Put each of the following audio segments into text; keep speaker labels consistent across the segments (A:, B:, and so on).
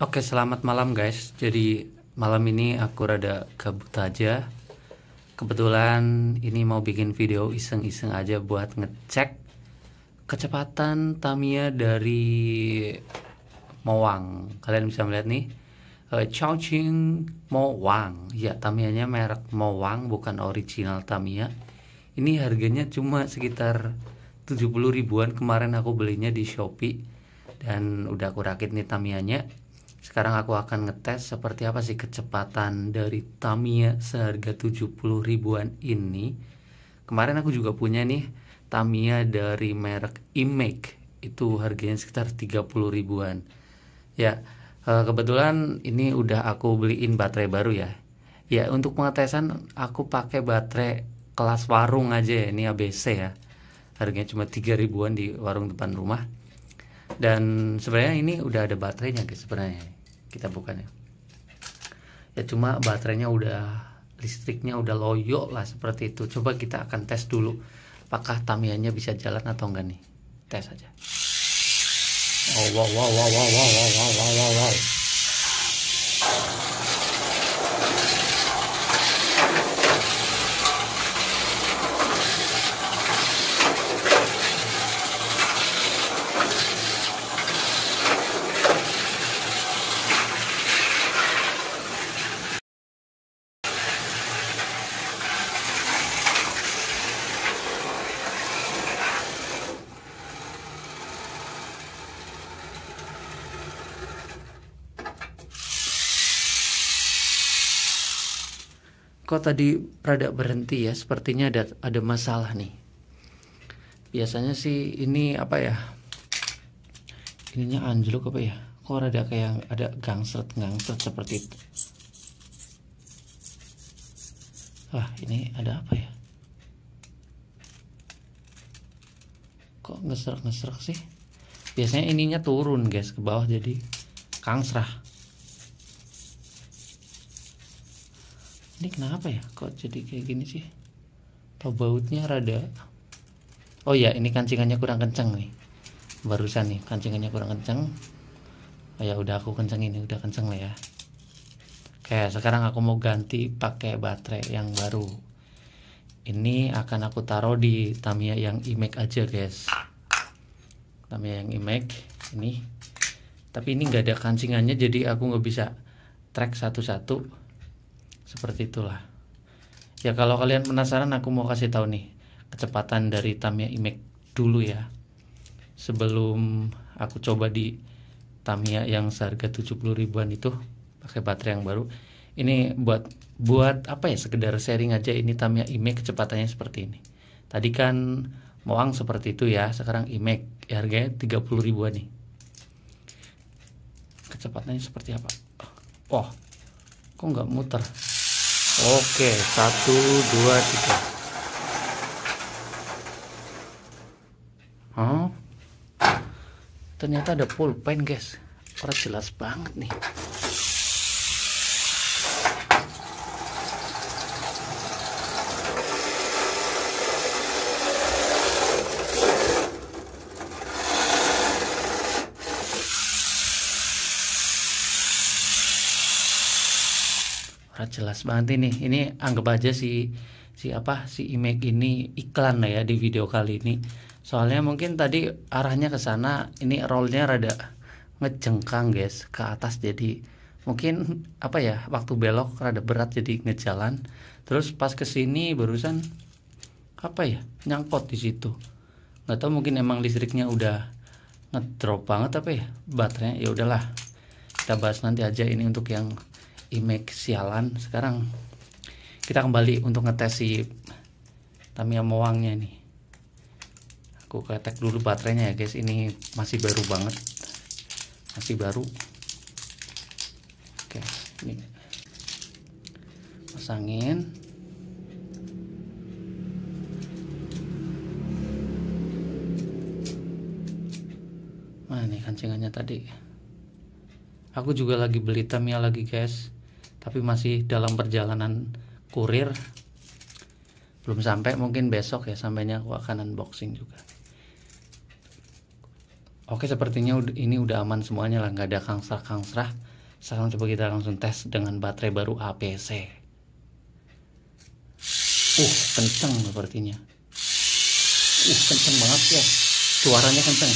A: Oke, selamat malam guys. Jadi malam ini aku rada kabut aja. Kebetulan ini mau bikin video iseng-iseng aja buat ngecek kecepatan Tamiya dari Mowang. Kalian bisa melihat nih, uh, Mowang. Ya, Tamiyanya merek Mowang bukan original Tamiya. Ini harganya cuma sekitar 70 ribuan kemarin aku belinya di Shopee dan udah aku rakit nih Tamiyanya sekarang aku akan ngetes seperti apa sih kecepatan dari Tamiya seharga 70 ribuan ini. Kemarin aku juga punya nih Tamiya dari merek Imake. Itu harganya sekitar 30 ribuan. Ya, eh, kebetulan ini udah aku beliin baterai baru ya. Ya, untuk pengetesan aku pakai baterai kelas warung aja ya, ini ABC ya. Harganya cuma 3 ribuan di warung depan rumah dan sebenarnya ini udah ada baterainya guys sebenarnya kita bukannya ya cuma baterainya udah listriknya udah loyo lah seperti itu coba kita akan tes dulu apakah tamianya bisa jalan atau enggak nih tes aja oh wow wow wow wow wow wow wow wow kok tadi rada berhenti ya sepertinya ada ada masalah nih biasanya sih ini apa ya ininya anjlok apa ya kok rada kayak ada gangsret gangsret seperti itu Wah ini ada apa ya? Kok ngeser ngeser sih? Biasanya ininya turun guys ke bawah jadi kangsrah. ini kenapa ya kok jadi kayak gini sih atau bautnya rada oh ya ini kancingannya kurang kenceng nih barusan nih kancingannya kurang kenceng oh ya udah aku kenceng ini udah kenceng lah ya oke sekarang aku mau ganti pakai baterai yang baru ini akan aku taruh di Tamiya yang iMac aja guys Tamiya yang iMac ini tapi ini nggak ada kancingannya jadi aku nggak bisa track satu-satu seperti itulah ya kalau kalian penasaran aku mau kasih tahu nih kecepatan dari Tamiya IMAX dulu ya sebelum aku coba di Tamiya yang seharga 70 ribuan itu pakai baterai yang baru ini buat buat apa ya sekedar sharing aja ini Tamiya IMAX kecepatannya seperti ini tadi kan Moang seperti itu ya sekarang IMAX ya harganya 30 ribuan nih kecepatannya seperti apa oh kok nggak muter Oke, satu, dua, tiga. Huh? Ternyata ada pulpen, guys. Orang jelas banget nih. ah, jelas banget ini ini anggap aja si si apa si image ini iklan lah ya di video kali ini soalnya mungkin tadi arahnya ke sana ini rollnya rada ngejengkang guys ke atas jadi mungkin apa ya waktu belok rada berat jadi ngejalan terus pas kesini barusan apa ya nyangkot di situ nggak tahu mungkin emang listriknya udah ngedrop banget apa ya baterainya ya udahlah kita bahas nanti aja ini untuk yang image sialan sekarang kita kembali untuk ngetes si Tamiya Moangnya nih aku ketek dulu baterainya ya guys ini masih baru banget masih baru oke ini pasangin mana ini kancingannya tadi aku juga lagi beli Tamiya lagi guys tapi masih dalam perjalanan kurir belum sampai mungkin besok ya sampainya aku akan unboxing juga oke sepertinya ini udah aman semuanya lah nggak ada kangsrah-kangsrah sekarang coba kita langsung tes dengan baterai baru APC uh kenceng sepertinya uh kenceng banget ya suaranya kenceng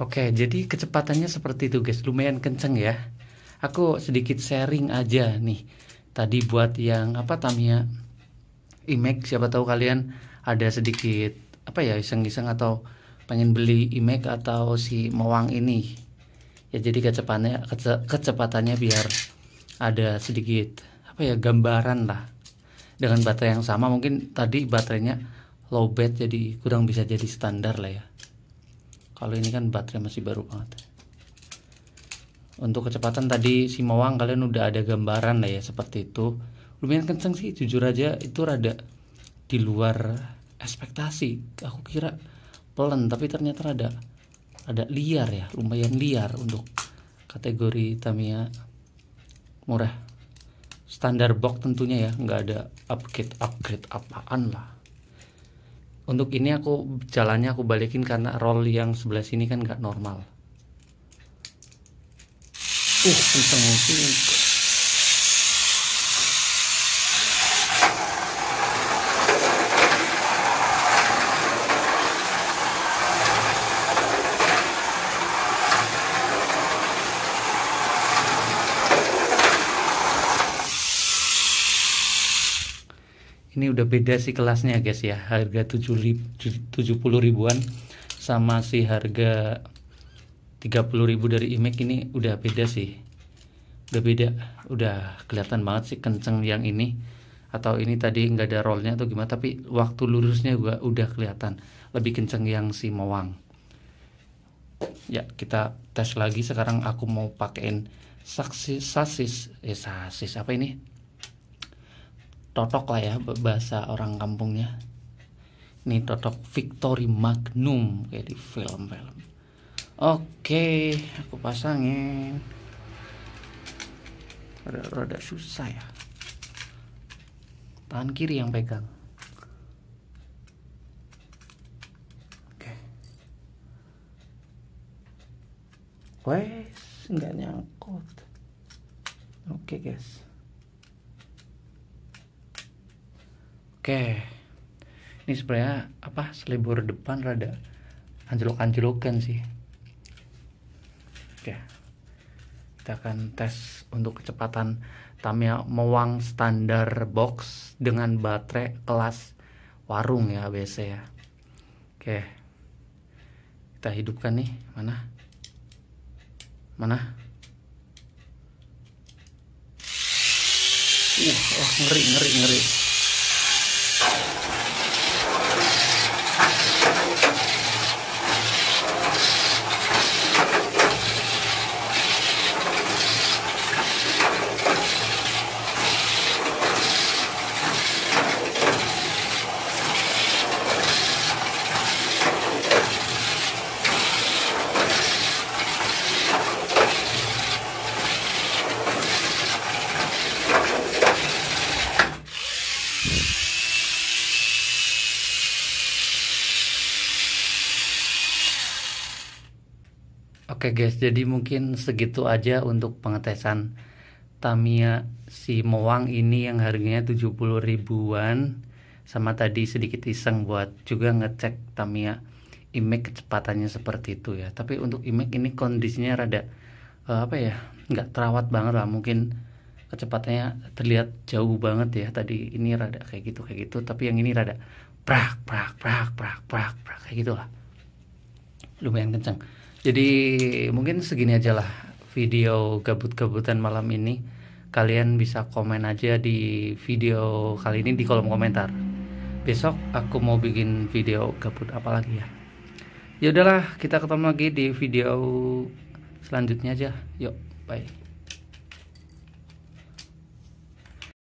A: Oke, jadi kecepatannya seperti itu guys, lumayan kenceng ya. Aku sedikit sharing aja nih. Tadi buat yang apa Tamiya IMAX siapa tahu kalian ada sedikit apa ya iseng-iseng atau pengen beli IMAX atau si mawang ini. Ya jadi kecepatannya kece, kecepatannya biar ada sedikit apa ya gambaran lah. Dengan baterai yang sama mungkin tadi baterainya low bed jadi kurang bisa jadi standar lah ya kalau ini kan baterai masih baru banget untuk kecepatan tadi si mawang kalian udah ada gambaran lah ya seperti itu lumayan kenceng sih jujur aja itu rada di luar ekspektasi aku kira pelan tapi ternyata rada ada liar ya lumayan liar untuk kategori Tamiya murah standar box tentunya ya nggak ada upgrade upgrade apaan lah untuk ini aku jalannya aku balikin karena roll yang sebelah sini kan nggak normal uh kenceng sih ini udah beda sih kelasnya guys ya harga 70 ribuan sama si harga 30 ribu dari Imek ini udah beda sih udah beda udah kelihatan banget sih kenceng yang ini atau ini tadi nggak ada rollnya atau gimana tapi waktu lurusnya gua udah kelihatan lebih kenceng yang si Mawang ya kita tes lagi sekarang aku mau pakein saksi sasis eh sasis apa ini totok lah ya bahasa orang kampungnya ini totok Victory Magnum kayak di film-film oke aku pasangin rada, rada susah ya tangan kiri yang pegang oke wes nggak nyangkut oke guys Oke. Ini sebenarnya apa selibur depan rada anjlok-anjlokan sih. Oke. Kita akan tes untuk kecepatan Tamiya Mewang standar box dengan baterai kelas warung ya ABC ya. Oke. Kita hidupkan nih, mana? Mana? Uh, oh, ngeri, ngeri, ngeri. Oke guys, jadi mungkin segitu aja untuk pengetesan Tamiya si moang ini yang harganya 70 ribuan sama tadi sedikit iseng buat juga ngecek Tamiya image kecepatannya seperti itu ya tapi untuk image ini kondisinya rada uh, apa ya nggak terawat banget lah mungkin kecepatannya terlihat jauh banget ya tadi ini rada kayak gitu kayak gitu tapi yang ini rada prak prak prak prak prak prak kayak gitulah lumayan kenceng. Jadi mungkin segini aja lah video gabut-gabutan malam ini. Kalian bisa komen aja di video kali ini di kolom komentar. Besok aku mau bikin video gabut apa lagi ya. Ya udahlah, kita ketemu lagi di video selanjutnya aja. Yuk, bye.